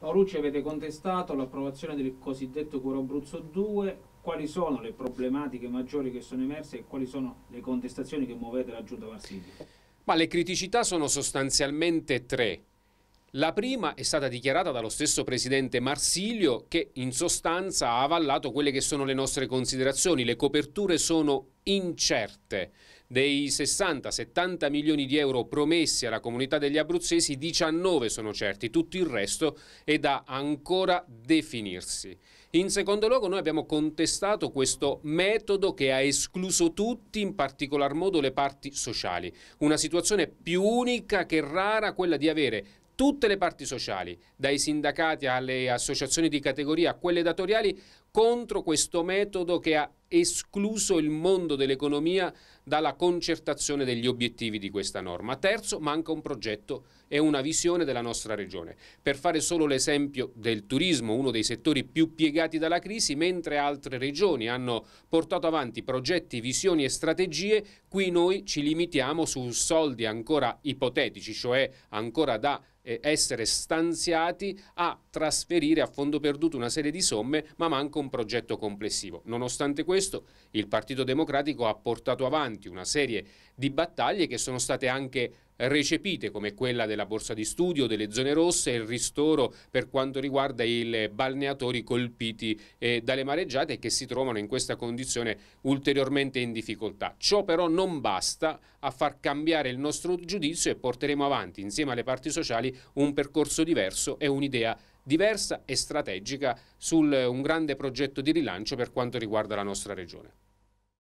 Paolucci avete contestato l'approvazione del cosiddetto Curo Abruzzo 2, quali sono le problematiche maggiori che sono emerse e quali sono le contestazioni che muovete la Giunta Marsiglia? Ma le criticità sono sostanzialmente tre. La prima è stata dichiarata dallo stesso presidente Marsilio che in sostanza ha avallato quelle che sono le nostre considerazioni. Le coperture sono incerte. Dei 60-70 milioni di euro promessi alla comunità degli abruzzesi, 19 sono certi, tutto il resto è da ancora definirsi. In secondo luogo noi abbiamo contestato questo metodo che ha escluso tutti, in particolar modo le parti sociali. Una situazione più unica che rara, quella di avere tutte le parti sociali, dai sindacati alle associazioni di categoria a quelle datoriali, contro questo metodo che ha escluso il mondo dell'economia dalla concertazione degli obiettivi di questa norma. Terzo, manca un progetto e una visione della nostra regione. Per fare solo l'esempio del turismo, uno dei settori più piegati dalla crisi, mentre altre regioni hanno portato avanti progetti, visioni e strategie, qui noi ci limitiamo su soldi ancora ipotetici, cioè ancora da essere stanziati a trasferire a fondo perduto una serie di somme, ma manca un progetto complessivo. Nonostante questo, il Partito Democratico ha portato avanti una serie di battaglie che sono state anche recepite come quella della borsa di studio, delle zone rosse e il ristoro per quanto riguarda i balneatori colpiti eh, dalle mareggiate e che si trovano in questa condizione ulteriormente in difficoltà. Ciò però non basta a far cambiare il nostro giudizio e porteremo avanti insieme alle parti sociali un percorso diverso e un'idea diversa e strategica su eh, un grande progetto di rilancio per quanto riguarda la nostra regione.